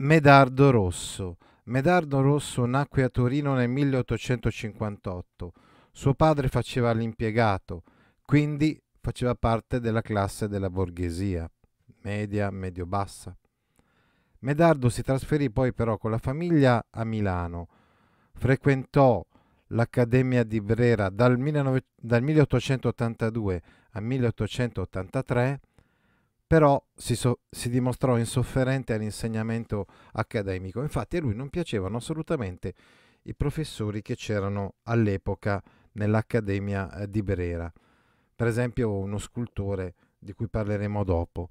Medardo Rosso. Medardo Rosso nacque a Torino nel 1858. Suo padre faceva l'impiegato, quindi faceva parte della classe della borghesia, media, medio-bassa. Medardo si trasferì poi però con la famiglia a Milano. Frequentò l'Accademia di Brera dal, 1882 al 1883 però si, so, si, dimostrò insofferente all'insegnamento accademico. Infatti a lui non piacevano assolutamente i professori che c'erano all'epoca nell'Accademia eh, di Brera, per esempio uno scultore di cui parleremo dopo,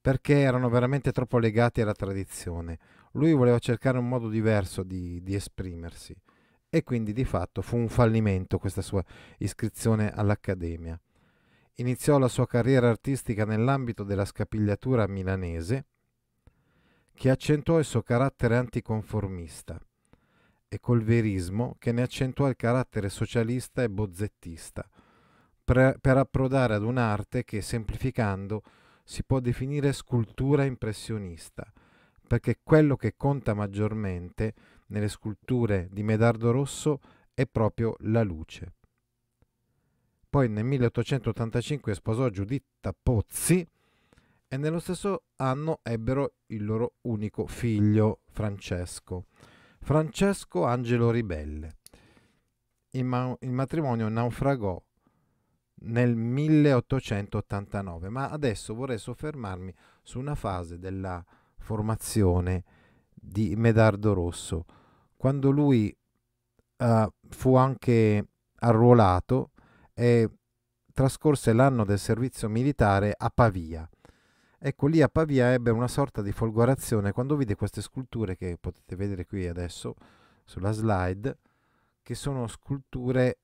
perché erano veramente troppo legati alla tradizione. Lui voleva cercare un modo diverso di, di esprimersi e quindi di fatto fu un fallimento questa sua iscrizione all'Accademia. Iniziò la sua carriera artistica nell'ambito della scapigliatura milanese, che accentuò il suo carattere anticonformista e col verismo che ne accentuò il carattere socialista e bozzettista, pre- per approdare ad un'arte che, semplificando, si può definire scultura impressionista, perché quello che conta maggiormente nelle sculture di Medardo Rosso è proprio la luce. Poi nel 1885 sposò Giuditta Pozzi e nello stesso anno ebbero il loro unico figlio, Francesco. Francesco Angelo Ribelle. Il, ma- il matrimonio naufragò nel 1889, ma adesso vorrei soffermarmi su una fase della formazione di Medardo Rosso, quando lui uh, fu anche arruolato e trascorse l'anno del servizio militare a Pavia. Ecco lì a Pavia ebbe una sorta di folgorazione quando vide queste sculture che potete vedere qui adesso sulla slide, che sono sculture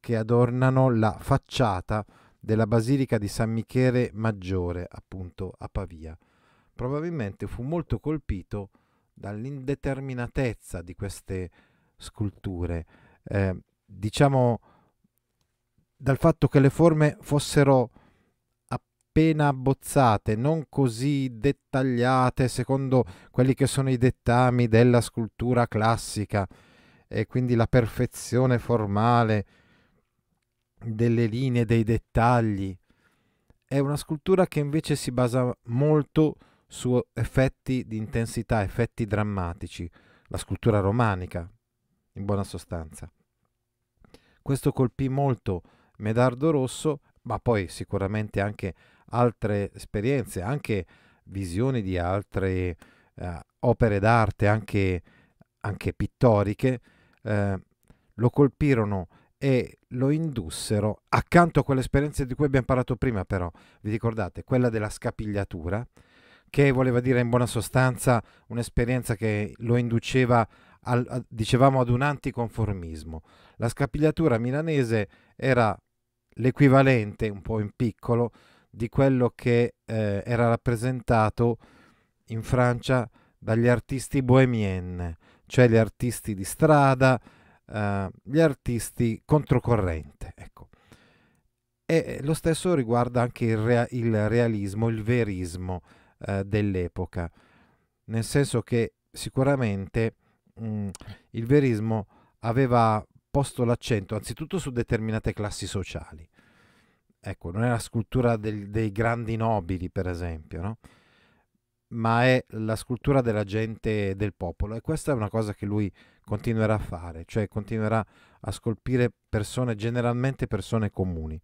che adornano la facciata della basilica di San Michele Maggiore, appunto a Pavia. Probabilmente fu molto colpito dall'indeterminatezza di queste sculture. Eh, diciamo dal fatto che le forme fossero appena abbozzate, non così dettagliate secondo quelli che sono i dettami della scultura classica e quindi la perfezione formale delle linee, dei dettagli. È una scultura che invece si basa molto su effetti di intensità, effetti drammatici, la scultura romanica, in buona sostanza. Questo colpì molto Medardo Rosso, ma poi sicuramente anche altre esperienze, anche visioni di altre eh, opere d'arte, anche, anche pittoriche, eh, lo colpirono e lo indussero accanto a quell'esperienza di cui abbiamo parlato prima però, vi ricordate, quella della scapigliatura, che voleva dire in buona sostanza un'esperienza che lo induceva al, a, dicevamo ad un anticonformismo. La scapigliatura milanese era l'equivalente, un po' in piccolo, di quello che eh, era rappresentato in Francia dagli artisti bohemien, cioè gli artisti di strada, eh, gli artisti controcorrente. Ecco. E lo stesso riguarda anche il, rea- il realismo, il verismo eh, dell'epoca, nel senso che sicuramente mh, mm, il verismo aveva posto l'accento anzitutto su determinate classi sociali. Ecco, non è la scultura del, dei grandi nobili, per esempio, no? ma è la scultura della gente del popolo e questa è una cosa che lui continuerà a fare, cioè continuerà a scolpire persone, generalmente persone comuni.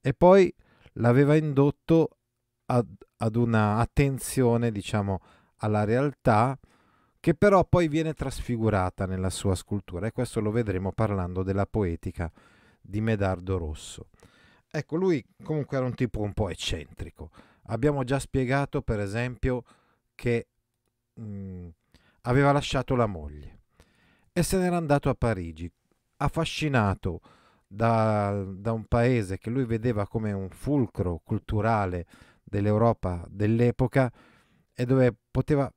E poi l'aveva indotto ad, ad una attenzione, diciamo, alla realtà, che però poi viene trasfigurata nella sua scultura e questo lo vedremo parlando della poetica di Medardo Rosso. Ecco, lui comunque era un tipo un po' eccentrico. Abbiamo già spiegato, per esempio, che mh, mm, aveva lasciato la moglie e se n'era andato a Parigi, affascinato da, da un paese che lui vedeva come un fulcro culturale dell'Europa dell'epoca e dove poteva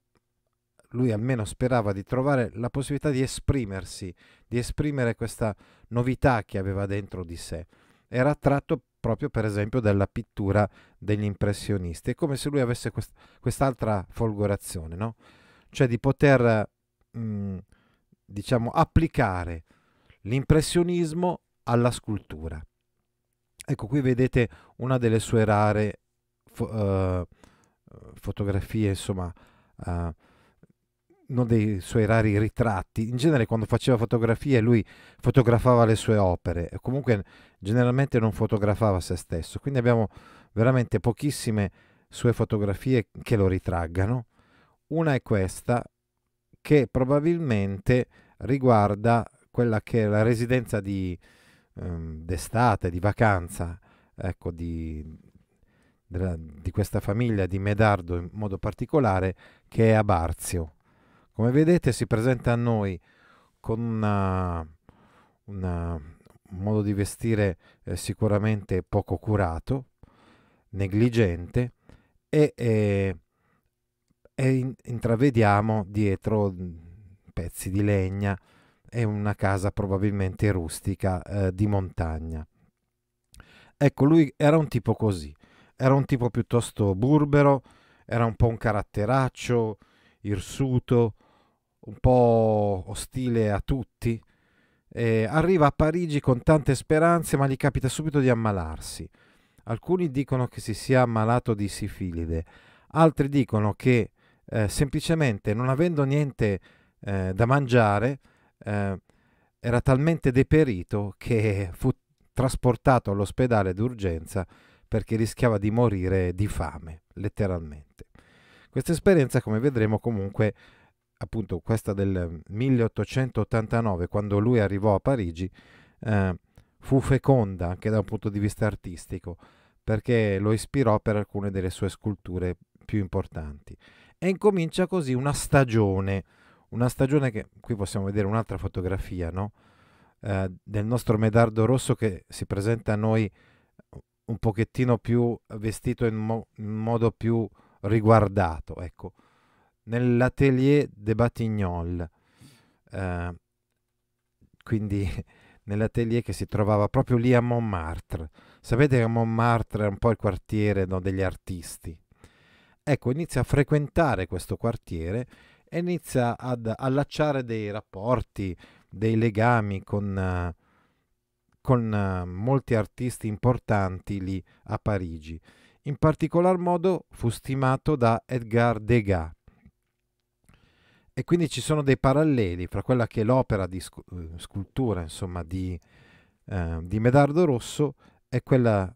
lui almeno sperava di trovare la possibilità di esprimersi, di esprimere questa novità che aveva dentro di sé. Era attratto proprio per esempio dalla pittura degli impressionisti, è come se lui avesse quest- quest'altra folgorazione, no? cioè di poter mh, mm, diciamo applicare l'impressionismo alla scultura. Ecco qui vedete una delle sue rare fo- uh, fotografie, insomma, uh, uno dei suoi rari ritratti. In genere quando faceva fotografie lui fotografava le sue opere, comunque generalmente non fotografava se stesso, quindi abbiamo veramente pochissime sue fotografie che lo ritraggano. Una è questa che probabilmente riguarda quella che è la residenza di, ehm, d'estate, di vacanza, ecco, di, della, di questa famiglia di Medardo in modo particolare, che è a Barzio come vedete si presenta a noi con una, una, un modo di vestire eh, sicuramente poco curato, negligente e, e, e in, intravediamo dietro mm, pezzi di legna e una casa probabilmente rustica eh, di montagna. Ecco, lui era un tipo così, era un tipo piuttosto burbero, era un po' un caratteraccio, irsuto, un po' ostile a tutti, eh, arriva a Parigi con tante speranze, ma gli capita subito di ammalarsi. Alcuni dicono che si sia ammalato di sifilide, altri dicono che eh, semplicemente non avendo niente eh, da mangiare eh, era talmente deperito che fu trasportato all'ospedale d'urgenza perché rischiava di morire di fame, letteralmente. Questa esperienza, come vedremo, comunque appunto questa del 1889, quando lui arrivò a Parigi, eh, fu feconda anche da un punto di vista artistico, perché lo ispirò per alcune delle sue sculture più importanti. E incomincia così una stagione, una stagione che qui possiamo vedere un'altra fotografia, no? eh, del nostro medardo rosso che si presenta a noi un pochettino più vestito in, mo in modo più riguardato, ecco nell'atelier de Batignolles, eh, quindi nell'atelier che si trovava proprio lì a Montmartre. Sapete che Montmartre è un po' il quartiere no, degli artisti. Ecco, inizia a frequentare questo quartiere e inizia ad allacciare dei rapporti, dei legami con, con eh, molti artisti importanti lì a Parigi. In particolar modo fu stimato da Edgar Degas, e quindi ci sono dei paralleli fra quella che è l'opera di scu- eh, scultura, insomma, di, eh, di Medardo Rosso e quella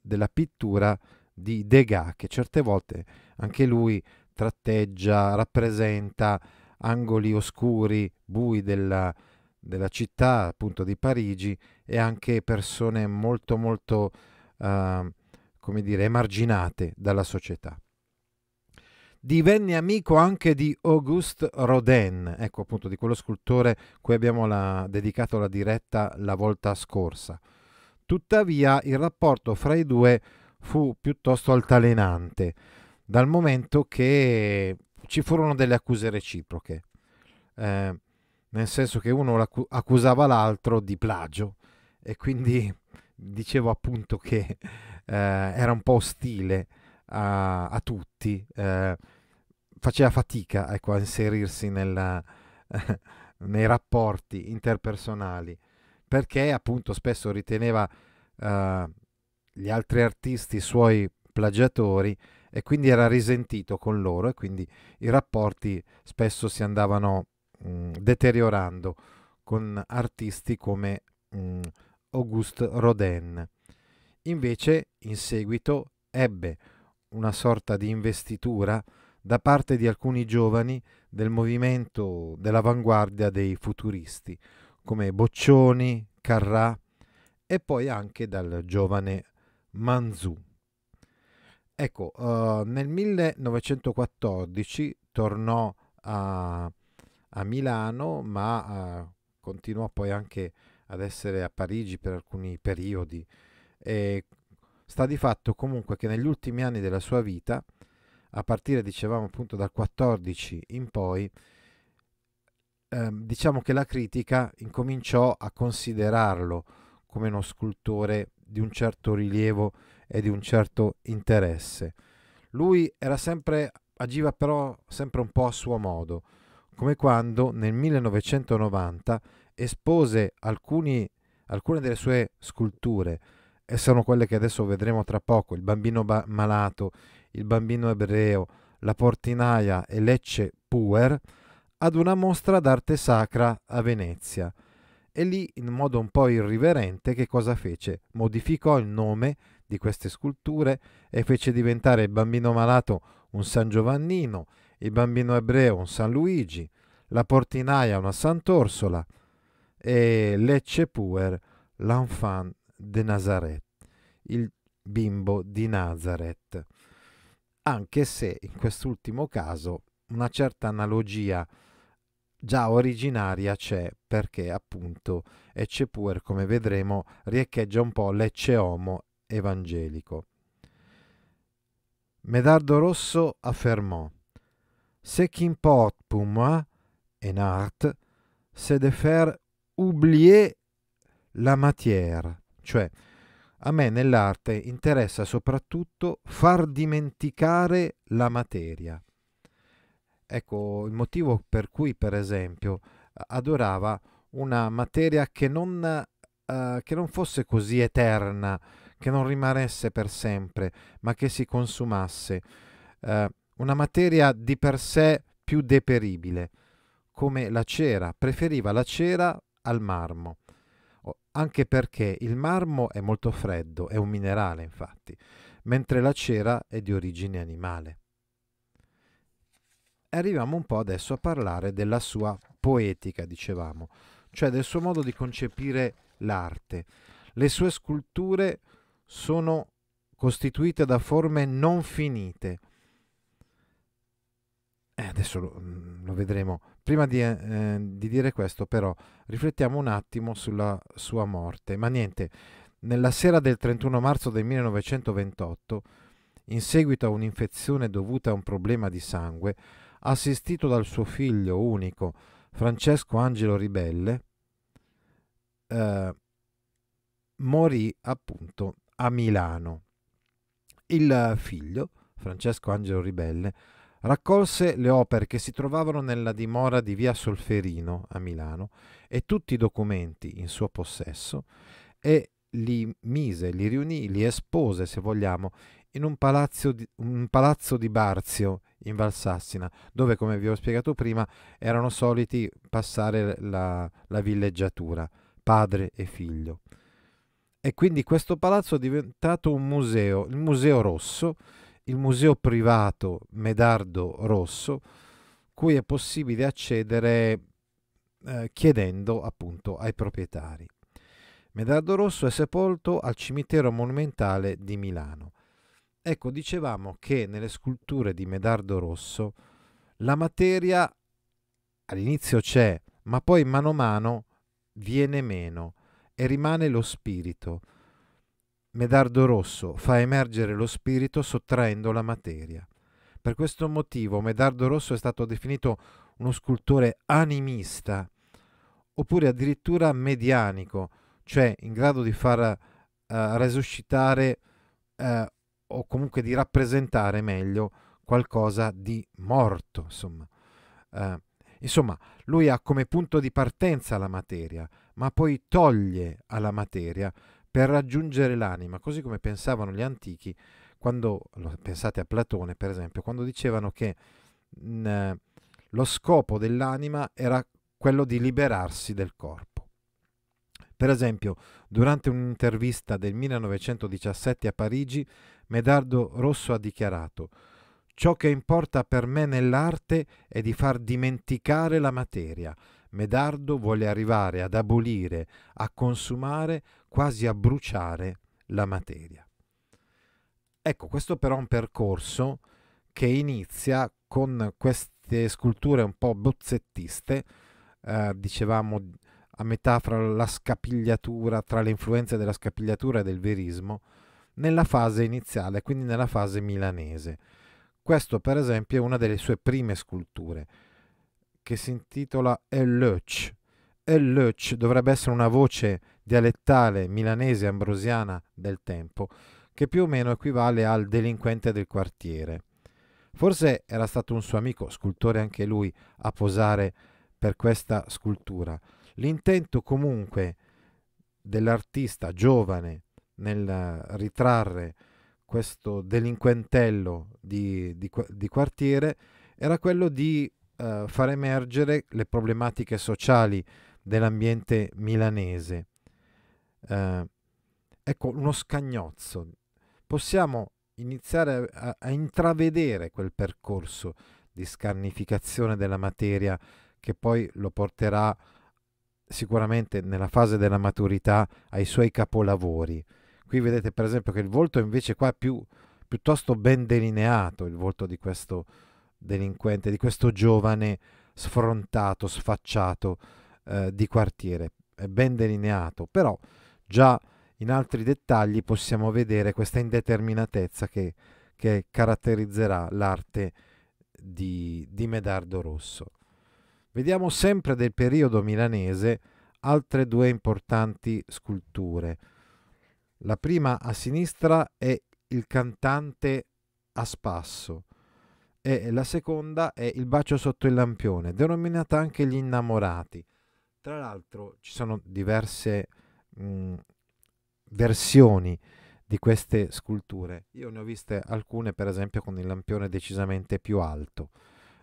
della pittura di Degas, che certe volte anche lui tratteggia, rappresenta angoli oscuri, bui della, della, città appunto di Parigi e anche persone molto molto eh, come dire emarginate dalla società divenne amico anche di Auguste Rodin, ecco appunto di quello scultore cui abbiamo la, dedicato la diretta la volta scorsa. Tuttavia il rapporto fra i due fu piuttosto altalenante, dal momento che ci furono delle accuse reciproche, eh, nel senso che uno accusava l'altro di plagio e quindi dicevo appunto che eh, era un po' ostile a, a tutti. Eh, faceva fatica ecco, a inserirsi nella, nei rapporti interpersonali perché appunto spesso riteneva eh, gli altri artisti suoi plagiatori e quindi era risentito con loro e quindi i rapporti spesso si andavano mh, mm, deteriorando con artisti come mh, mm, Auguste Rodin. Invece in seguito ebbe una sorta di investitura da parte di alcuni giovani del movimento dell'avanguardia dei futuristi, come Boccioni, Carrà e poi anche dal giovane Manzù. Ecco, uh, nel 1914 tornò a, a Milano, ma uh, continuò poi anche ad essere a Parigi per alcuni periodi. E sta di fatto comunque che negli ultimi anni della sua vita a partire, dicevamo appunto, dal 14 in poi, ehm, diciamo che la critica incominciò a considerarlo come uno scultore di un certo rilievo e di un certo interesse. Lui era sempre, agiva però sempre un po' a suo modo, come quando nel 1990 espose alcuni, alcune delle sue sculture, e sono quelle che adesso vedremo tra poco, il bambino ba- malato, il bambino ebreo, la portinaia e Lecce Puer ad una mostra d'arte sacra a Venezia. E lì, in modo un po' irriverente, che cosa fece? Modificò il nome di queste sculture e fece diventare il bambino malato un San Giovannino, il bambino ebreo un San Luigi, la portinaia una Sant'Orsola e Lecce Puer l'enfant de Nazareth, il bimbo di Nazareth anche se in quest'ultimo caso una certa analogia già originaria c'è perché appunto Ecce Puer, come vedremo, riecheggia un po' l'Ecce Homo evangelico. Medardo Rosso affermò Se qu'importe pour moi, eh, en art, c'est de faire oublier la matière, cioè a me nell'arte interessa soprattutto far dimenticare la materia. Ecco il motivo per cui, per esempio, adorava una materia che non, eh, che non fosse così eterna, che non rimanesse per sempre, ma che si consumasse. Eh, una materia di per sé più deperibile, come la cera, preferiva la cera al marmo anche perché il marmo è molto freddo, è un minerale infatti, mentre la cera è di origine animale. E arriviamo un po' adesso a parlare della sua poetica, dicevamo, cioè del suo modo di concepire l'arte. Le sue sculture sono costituite da forme non finite, eh, adesso lo, mm, lo, vedremo. Prima di, eh, eh, di, dire questo, però, riflettiamo un attimo sulla sua morte. Ma niente, nella sera del 31 marzo del 1928, in seguito a un'infezione dovuta a un problema di sangue, assistito dal suo figlio unico Francesco Angelo Ribelle, eh, morì appunto a Milano. Il figlio, Francesco Angelo Ribelle, Raccolse le opere che si trovavano nella dimora di via Solferino a Milano e tutti i documenti in suo possesso e li mise, li riunì, li espose, se vogliamo, in un palazzo di, un palazzo di Barzio in Valsassina, dove, come vi ho spiegato prima, erano soliti passare la, la villeggiatura, padre e figlio. E quindi questo palazzo è diventato un museo, il Museo Rosso, il museo privato Medardo Rosso, cui è possibile accedere eh, chiedendo appunto ai proprietari. Medardo Rosso è sepolto al cimitero monumentale di Milano. Ecco, dicevamo che nelle sculture di Medardo Rosso la materia all'inizio c'è, ma poi mano a mano viene meno e rimane lo spirito, Medardo rosso fa emergere lo spirito sottraendo la materia. Per questo motivo Medardo rosso è stato definito uno scultore animista oppure addirittura medianico, cioè in grado di far eh, resuscitare eh, o comunque di rappresentare meglio qualcosa di morto, insomma. Eh, insomma, lui ha come punto di partenza la materia, ma poi toglie alla materia per raggiungere l'anima, così come pensavano gli antichi quando, pensate a Platone per esempio, quando dicevano che mh, lo scopo dell'anima era quello di liberarsi del corpo. Per esempio, durante un'intervista del 1917 a Parigi, Medardo Rosso ha dichiarato Ciò che importa per me nell'arte è di far dimenticare la materia, Medardo vuole arrivare ad abolire, a consumare, quasi a bruciare la materia. Ecco, questo però è un percorso che inizia con queste sculture un po' bozzettiste, eh, dicevamo a metà fra la scapigliatura, tra le influenze della scapigliatura e del verismo, nella fase iniziale, quindi nella fase milanese. Questo per esempio è una delle sue prime sculture che si intitola Elluch. Elluch dovrebbe essere una voce dialettale milanese ambrosiana del tempo, che più o meno equivale al delinquente del quartiere. Forse era stato un suo amico, scultore anche lui, a posare per questa scultura. L'intento comunque dell'artista giovane nel ritrarre questo delinquentello di, di, di quartiere era quello di eh, far emergere le problematiche sociali dell'ambiente milanese. Eh, ecco, uno scagnozzo. Possiamo iniziare a, a intravedere quel percorso di scarnificazione della materia che poi lo porterà sicuramente nella fase della maturità ai suoi capolavori. Qui vedete per esempio che il volto invece qua è più, piuttosto ben delineato, il volto di questo delinquente, di questo giovane sfrontato, sfacciato eh, di quartiere. È ben delineato, però già in altri dettagli possiamo vedere questa indeterminatezza che, che caratterizzerà l'arte di, di Medardo Rosso. Vediamo sempre del periodo milanese altre due importanti sculture. La prima a sinistra è il cantante a spasso, e la seconda è Il bacio sotto il lampione, denominata anche Gli innamorati. Tra l'altro ci sono diverse mh, mm, versioni di queste sculture. Io ne ho viste alcune, per esempio, con il lampione decisamente più alto.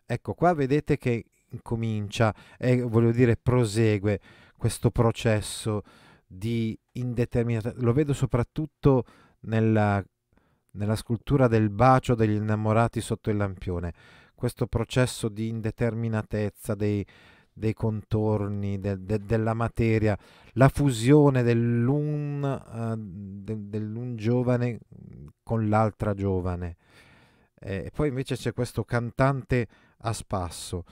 Ecco, qua vedete che comincia e voglio dire prosegue questo processo di indeterminata lo vedo soprattutto nella nella scultura del bacio degli innamorati sotto il lampione, questo processo di indeterminatezza dei, dei contorni, de, de, della materia, la fusione dell'un, uh, eh, de, dell'un giovane con l'altra giovane. Eh, e poi invece c'è questo cantante a spasso.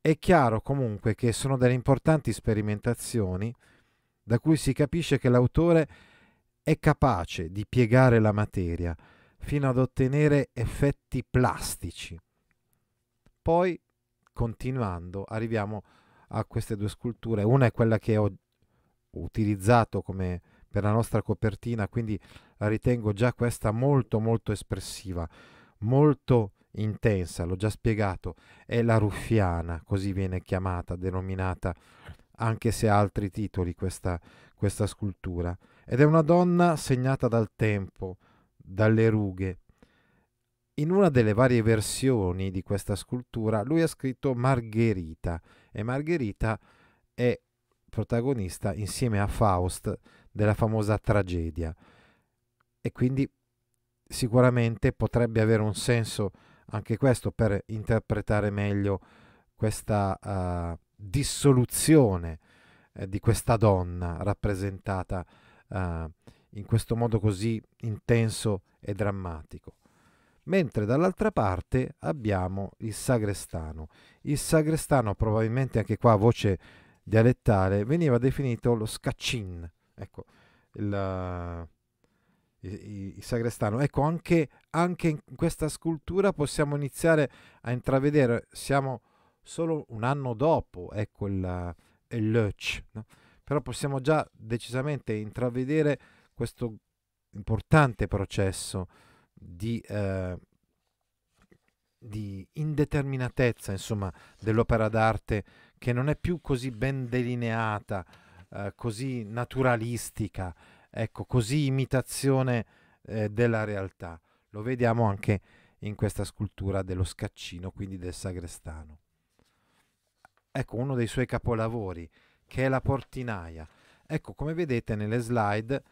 È chiaro comunque che sono delle importanti sperimentazioni da cui si capisce che l'autore è capace di piegare la materia, fino ad ottenere effetti plastici. Poi, continuando, arriviamo a queste due sculture. Una è quella che ho utilizzato come per la nostra copertina, quindi la ritengo già questa molto molto espressiva, molto intensa, l'ho già spiegato, è la ruffiana, così viene chiamata, denominata, anche se ha altri titoli questa, questa scultura. Ed è una donna segnata dal tempo, dalle rughe. In una delle varie versioni di questa scultura lui ha scritto Margherita e Margherita è protagonista insieme a Faust della famosa tragedia e quindi sicuramente potrebbe avere un senso anche questo per interpretare meglio questa uh, dissoluzione eh, di questa donna rappresentata uh, in questo modo così intenso e drammatico. Mentre dall'altra parte abbiamo il sagrestano. Il sagrestano, probabilmente anche qua a voce dialettale, veniva definito lo scaccin. Ecco, il, eh, il, il sagrestano. Ecco, anche, anche in questa scultura possiamo iniziare a intravedere, siamo solo un anno dopo, ecco il, eh, il Lurch, no? però possiamo già decisamente intravedere questo importante processo di, eh, di indeterminatezza insomma, dell'opera d'arte che non è più così ben delineata, eh, così naturalistica, ecco, così imitazione eh, della realtà. Lo vediamo anche in questa scultura dello scaccino, quindi del sagrestano. Ecco uno dei suoi capolavori, che è la portinaia. Ecco, come vedete nelle slide,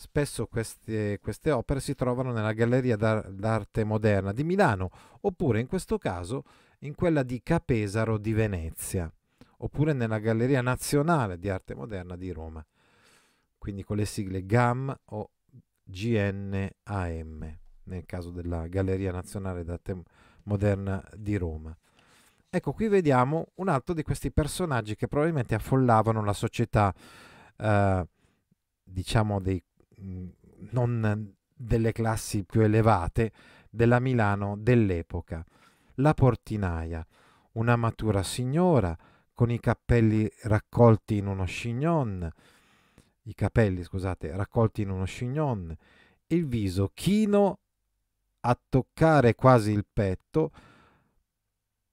Spesso queste, queste, opere si trovano nella Galleria d'Arte Moderna di Milano, oppure in questo caso in quella di Capesaro di Venezia, oppure nella Galleria Nazionale di Arte Moderna di Roma, quindi con le sigle GAM o GNAM, nel caso della Galleria Nazionale d'Arte Moderna di Roma. Ecco, qui vediamo un altro di questi personaggi che probabilmente affollavano la società, eh, diciamo, dei non delle classi più elevate, della Milano dell'epoca. La portinaia, una matura signora con i capelli raccolti in uno chignon, i capelli, scusate, raccolti in uno chignon, il viso chino a toccare quasi il petto,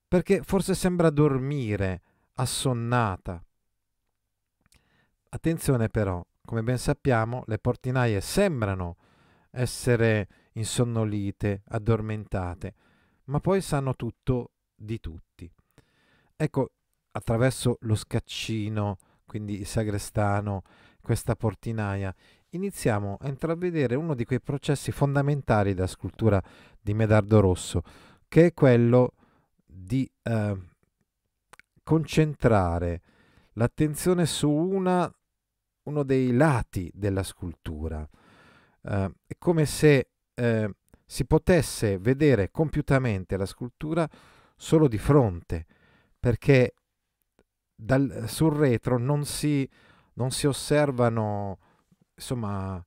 perché forse sembra dormire, assonnata. Attenzione però, come ben sappiamo, le portinaie sembrano essere insonnolite, addormentate, ma poi sanno tutto di tutti. Ecco, attraverso lo scaccino, quindi il sagrestano, questa portinaia, iniziamo a intravedere uno di quei processi fondamentali della scultura di Medardo Rosso, che è quello di eh, concentrare l'attenzione su una uno dei lati della scultura. Eh, è come se eh, si potesse vedere compiutamente la scultura solo di fronte, perché dal, sul retro non si, non si osservano insomma,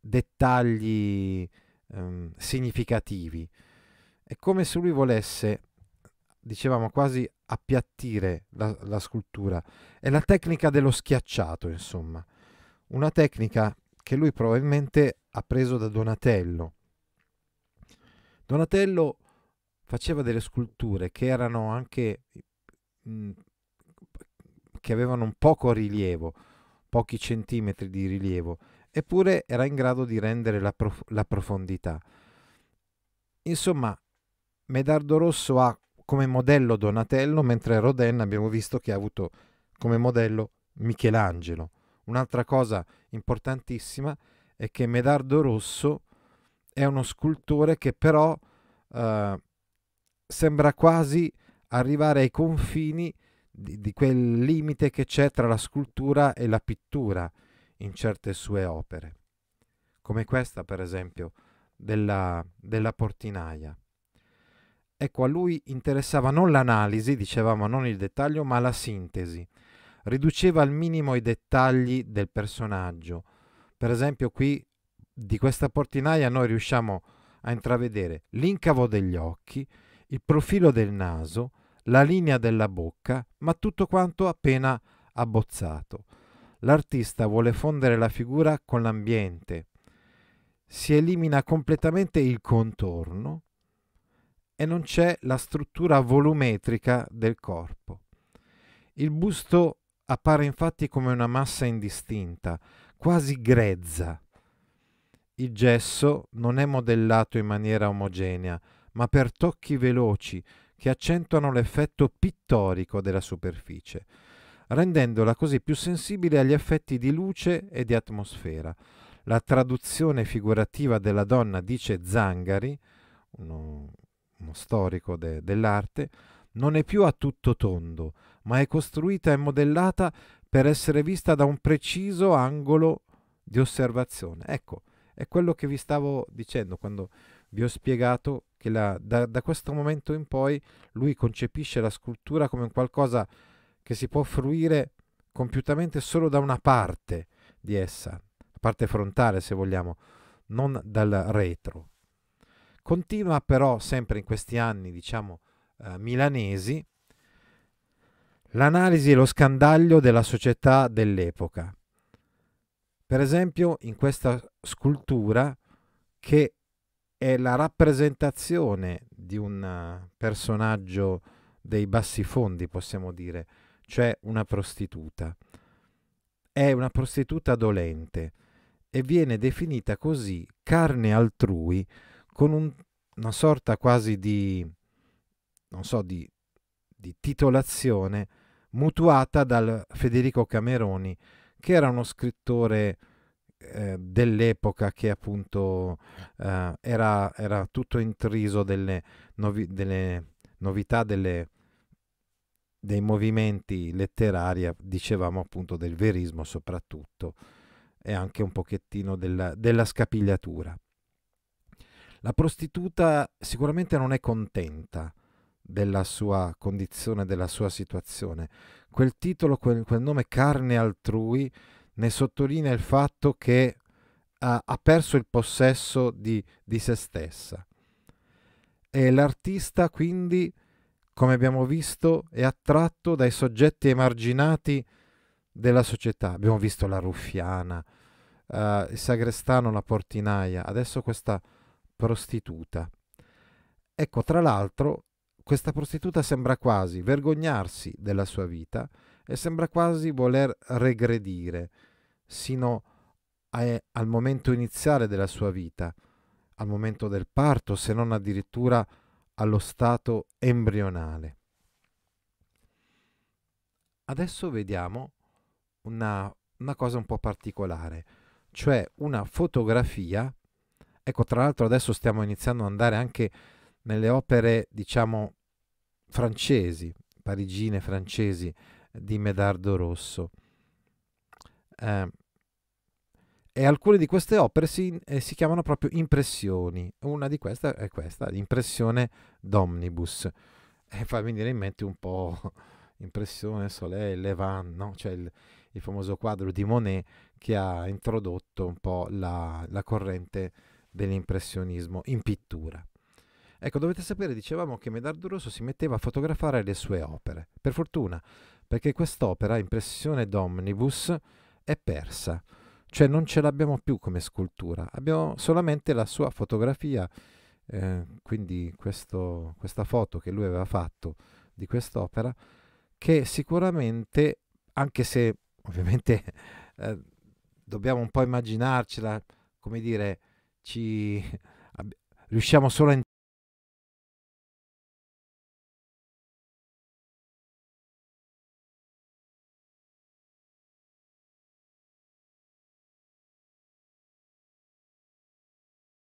dettagli ehm, significativi. È come se lui volesse dicevamo quasi appiattire la, la scultura. È la tecnica dello schiacciato, insomma. Una tecnica che lui probabilmente ha preso da Donatello. Donatello faceva delle sculture che erano anche mh, mm, che avevano un poco rilievo, pochi centimetri di rilievo, eppure era in grado di rendere la, prof- la profondità. Insomma, Medardo Rosso ha come modello Donatello, mentre Rodin abbiamo visto che ha avuto come modello Michelangelo. Un'altra cosa importantissima è che Medardo Rosso è uno scultore che però eh, sembra quasi arrivare ai confini di, di, quel limite che c'è tra la scultura e la pittura in certe sue opere, come questa per esempio della, della portinaia. Ecco, a lui interessava non l'analisi, dicevamo non il dettaglio, ma la sintesi. Riduceva al minimo i dettagli del personaggio. Per esempio qui di questa portinaia noi riusciamo a intravedere l'incavo degli occhi, il profilo del naso, la linea della bocca, ma tutto quanto appena abbozzato. L'artista vuole fondere la figura con l'ambiente. Si elimina completamente il contorno e non c'è la struttura volumetrica del corpo. Il busto appare infatti come una massa indistinta, quasi grezza. Il gesso non è modellato in maniera omogenea, ma per tocchi veloci che accentuano l'effetto pittorico della superficie, rendendola così più sensibile agli effetti di luce e di atmosfera. La traduzione figurativa della donna, dice Zangari, uno storico de- dell'arte, non è più a tutto tondo, ma è costruita e modellata per essere vista da un preciso angolo di osservazione. Ecco, è quello che vi stavo dicendo quando vi ho spiegato che la, da, da questo momento in poi lui concepisce la scultura come qualcosa che si può fruire compiutamente solo da una parte di essa, la parte frontale se vogliamo, non dal retro. Continua però sempre in questi anni, diciamo, eh, milanesi, l'analisi e lo scandaglio della società dell'epoca. Per esempio in questa scultura che è la rappresentazione di un eh, personaggio dei bassi fondi, possiamo dire, cioè una prostituta. È una prostituta dolente e viene definita così carne altrui con un, una sorta quasi di, non so, di, di titolazione mutuata dal Federico Cameroni, che era uno scrittore eh, dell'epoca che appunto eh, era, era, tutto intriso delle, novi- delle novità, delle, dei movimenti letterari, dicevamo appunto del verismo soprattutto, e anche un pochettino della, della scapigliatura. La prostituta sicuramente non è contenta della sua condizione, della sua situazione. Quel titolo, quel, quel nome carne altrui, ne sottolinea il fatto che ha, ha perso il possesso di, di se stessa. E l'artista quindi, come abbiamo visto, è attratto dai soggetti emarginati della società. Abbiamo visto la ruffiana, eh, il sagrestano, la portinaia, adesso questa prostituta. Ecco, tra l'altro, questa prostituta sembra quasi vergognarsi della sua vita e sembra quasi voler regredire sino a, eh, al momento iniziale della sua vita, al momento del parto, se non addirittura allo stato embrionale. Adesso vediamo una, una cosa un po' particolare, cioè una fotografia Ecco, tra l'altro adesso stiamo iniziando ad andare anche nelle opere, diciamo, francesi, parigine francesi eh, di Medardo Rosso. Eh, e alcune di queste opere si, eh, si, chiamano proprio impressioni. Una di queste è questa, l'impressione d'omnibus. E fa venire in mente un po' impressione Soleil, Levan, no? cioè il, il, famoso quadro di Monet che ha introdotto un po' la, la corrente dell'impressionismo in pittura. Ecco, dovete sapere, dicevamo che Medardo Rosso si metteva a fotografare le sue opere. Per fortuna, perché quest'opera, impressione d'omnibus, è persa. Cioè non ce l'abbiamo più come scultura, abbiamo solamente la sua fotografia. Eh, quindi questo, questa foto che lui aveva fatto di quest'opera, che sicuramente, anche se ovviamente eh, dobbiamo un po' immaginarcela, come dire, ci riusciamo solo a